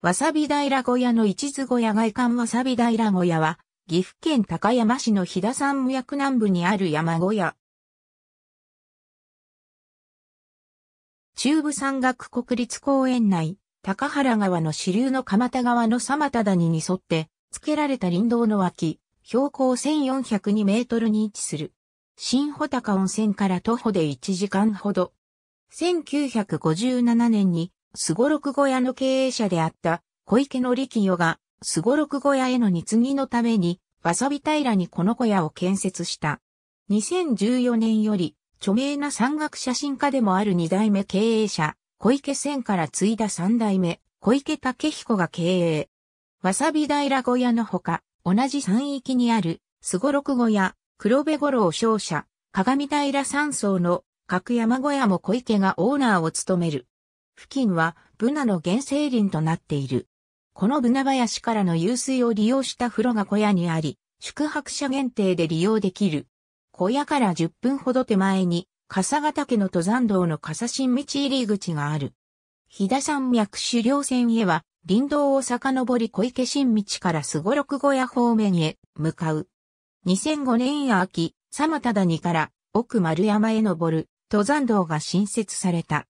わさび平小屋の一津小屋外観わさび平小屋は、岐阜県高山市の飛田山無役南部にある山小屋。中部山岳国立公園内、高原川の支流の蒲田川の様田谷に沿って、付けられた林道の脇、標高1402メートルに位置する。新穂高温泉から徒歩で1時間ほど。1957年にすごろく小屋の経営者であった小池の力与が、すごろく小屋への貢ぎのために、わさび平にこの小屋を建設した。2014年より、著名な山岳写真家でもある二代目経営者、小池千から継いだ三代目、小池武彦が経営。わさび平小屋のほか、同じ山域にある、すごろく小屋、黒部五郎商社、鏡平山荘の、角山小屋も小池がオーナーを務める。付近はブナの原生林となっている。このブナ林からの湧水を利用した風呂が小屋にあり、宿泊者限定で利用できる。小屋から10分ほど手前に、笠ヶ岳の登山道の笠新道入り口がある。飛騨山脈狩猟線へは、林道を遡り小池新道からすごろく小屋方面へ向かう。2005年秋、タダニから奥丸山へ登る登山道が新設された。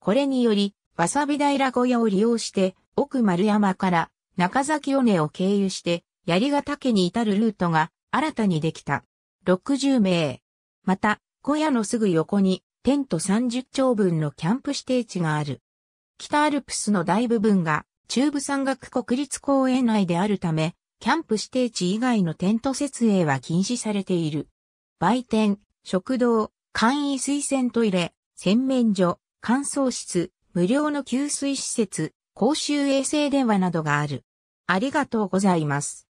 これにより、わさび平小屋を利用して、奥丸山から中崎尾根を経由して、槍ヶ岳に至るルートが新たにできた。60名。また、小屋のすぐ横に、テント30丁分のキャンプ指定地がある。北アルプスの大部分が、中部山岳国立公園内であるため、キャンプ指定地以外のテント設営は禁止されている。売店、食堂、簡易水洗トイレ、洗面所、乾燥室、無料の給水施設、公衆衛生電話などがある。ありがとうございます。